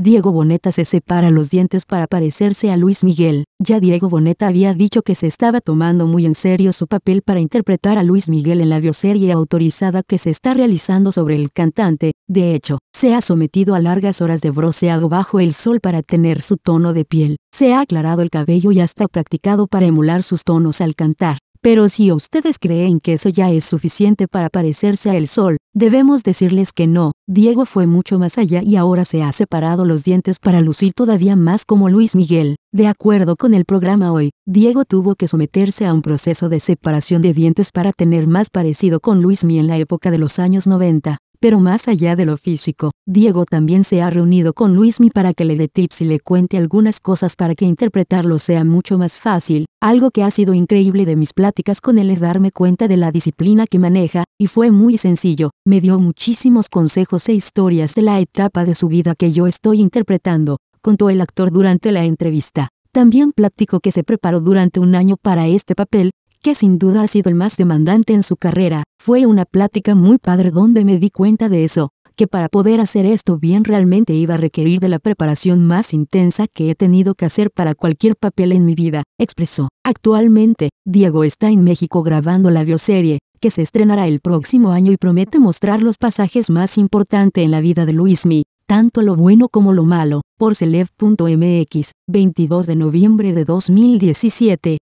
Diego Boneta se separa los dientes para parecerse a Luis Miguel. Ya Diego Boneta había dicho que se estaba tomando muy en serio su papel para interpretar a Luis Miguel en la bioserie autorizada que se está realizando sobre el cantante. De hecho, se ha sometido a largas horas de broceado bajo el sol para tener su tono de piel. Se ha aclarado el cabello y hasta practicado para emular sus tonos al cantar. Pero si ustedes creen que eso ya es suficiente para parecerse al sol, Debemos decirles que no, Diego fue mucho más allá y ahora se ha separado los dientes para lucir todavía más como Luis Miguel. De acuerdo con el programa hoy, Diego tuvo que someterse a un proceso de separación de dientes para tener más parecido con Luis Miguel en la época de los años 90. Pero más allá de lo físico, Diego también se ha reunido con Luismi para que le dé tips y le cuente algunas cosas para que interpretarlo sea mucho más fácil. Algo que ha sido increíble de mis pláticas con él es darme cuenta de la disciplina que maneja, y fue muy sencillo, me dio muchísimos consejos e historias de la etapa de su vida que yo estoy interpretando, contó el actor durante la entrevista. También platicó que se preparó durante un año para este papel, que sin duda ha sido el más demandante en su carrera, fue una plática muy padre donde me di cuenta de eso, que para poder hacer esto bien realmente iba a requerir de la preparación más intensa que he tenido que hacer para cualquier papel en mi vida, expresó. Actualmente, Diego está en México grabando la bioserie, que se estrenará el próximo año y promete mostrar los pasajes más importantes en la vida de Luis Luismi, tanto lo bueno como lo malo, por celeb.mx, 22 de noviembre de 2017.